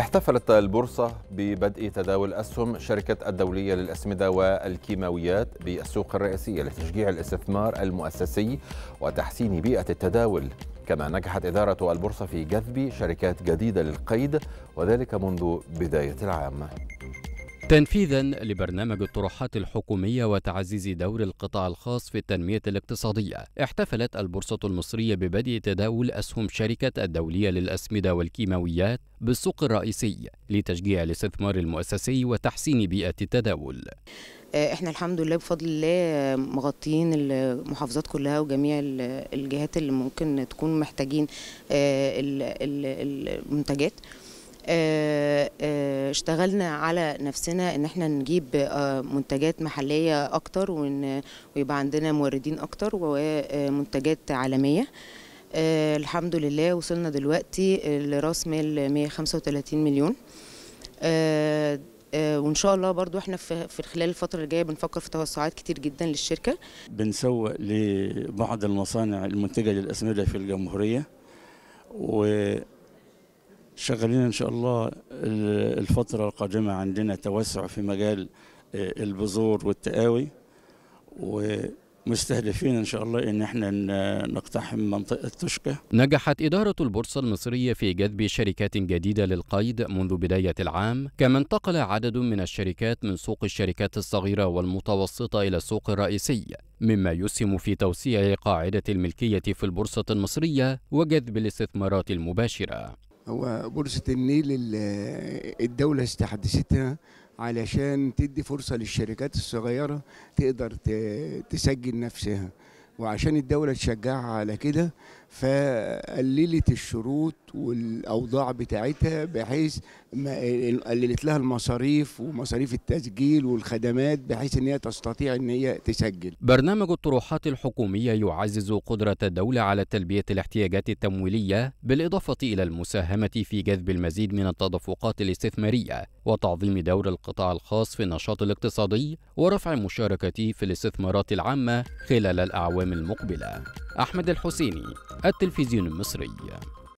احتفلت البورصة ببدء تداول أسهم شركة الدولية للأسمدة والكيماويات بالسوق الرئيسية لتشجيع الاستثمار المؤسسي وتحسين بيئة التداول كما نجحت إدارة البورصة في جذب شركات جديدة للقيد وذلك منذ بداية العام تنفيذا لبرنامج الطروحات الحكوميه وتعزيز دور القطاع الخاص في التنميه الاقتصاديه احتفلت البورصه المصريه ببدء تداول اسهم شركه الدوليه للاسمده والكيماويات بالسوق الرئيسي لتشجيع الاستثمار المؤسسي وتحسين بيئه التداول آه، احنا الحمد لله بفضل الله مغطيين المحافظات كلها وجميع الجهات اللي ممكن تكون محتاجين آه، المنتجات آه، اشتغلنا على نفسنا ان احنا نجيب آه، منتجات محليه اكتر ويبقى عندنا موردين اكتر ومنتجات آه، عالميه آه، الحمد لله وصلنا دلوقتي لراس مال 135 مليون وان شاء الله برضو احنا في خلال الفتره الجايه بنفكر في توسعات كتير جدا للشركه بنسوق لبعض المصانع المنتجه للاسمده في الجمهوريه و شغالين ان شاء الله آه، الفتره القادمه عندنا توسع في مجال آه، البذور والتقاوي ومستهدفين ان شاء الله ان احنا نقتحم منطقه تشكه نجحت اداره البورصه المصريه في جذب شركات جديده للقيد منذ بدايه العام كما انتقل عدد من الشركات من سوق الشركات الصغيره والمتوسطه الى السوق الرئيسي مما يسهم في توسيع قاعده الملكيه في البورصه المصريه وجذب الاستثمارات المباشره هو بورصة النيل الدولة استحدثتها علشان تدي فرصة للشركات الصغيرة تقدر تسجل نفسها وعشان الدولة تشجعها على كده فقللت الشروط والاوضاع بتاعتها بحيث قللت لها المصاريف ومصاريف التسجيل والخدمات بحيث ان هي تستطيع ان هي تسجل. برنامج الطروحات الحكوميه يعزز قدره الدوله على تلبيه الاحتياجات التمويليه بالاضافه الى المساهمه في جذب المزيد من التدفقات الاستثماريه وتعظيم دور القطاع الخاص في النشاط الاقتصادي ورفع مشاركته في الاستثمارات العامه خلال الاعوام المقبله. أحمد الحسيني التلفزيون المصري